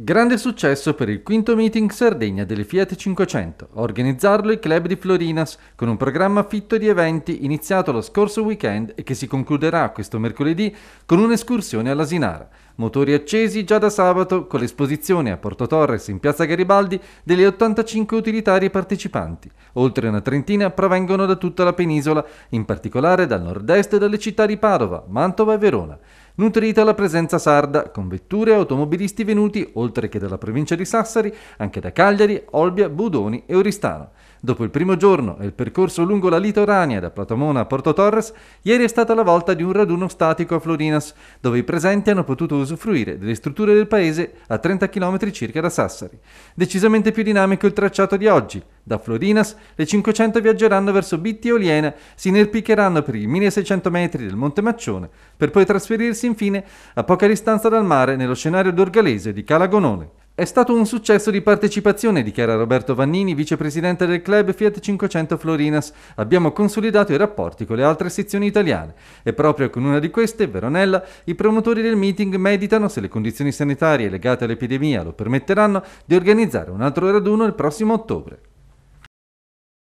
Grande successo per il quinto meeting Sardegna delle Fiat 500, a organizzarlo il club di Florinas, con un programma fitto di eventi iniziato lo scorso weekend e che si concluderà questo mercoledì con un'escursione all'Asinara. Motori accesi già da sabato con l'esposizione a Porto Torres in Piazza Garibaldi delle 85 utilitarie partecipanti. Oltre una trentina provengono da tutta la penisola, in particolare dal nord-est delle città di Padova, Mantova e Verona. Nutrita la presenza sarda, con vetture e automobilisti venuti, oltre che dalla provincia di Sassari, anche da Cagliari, Olbia, Budoni e Oristano. Dopo il primo giorno e il percorso lungo la litorania da Platamona a Porto Torres, ieri è stata la volta di un raduno statico a Florinas, dove i presenti hanno potuto usare usufruire delle strutture del paese a 30 km circa da Sassari. Decisamente più dinamico il tracciato di oggi. Da Florinas le 500 viaggeranno verso Bitti e Oliena, si inerpicheranno per i 1600 metri del Monte Maccione, per poi trasferirsi infine a poca distanza dal mare nello scenario d'Orgalese di Calagonone. È stato un successo di partecipazione, dichiara Roberto Vannini, vicepresidente del club Fiat 500 Florinas. Abbiamo consolidato i rapporti con le altre sezioni italiane e proprio con una di queste, Veronella, i promotori del meeting meditano, se le condizioni sanitarie legate all'epidemia lo permetteranno, di organizzare un altro raduno il prossimo ottobre.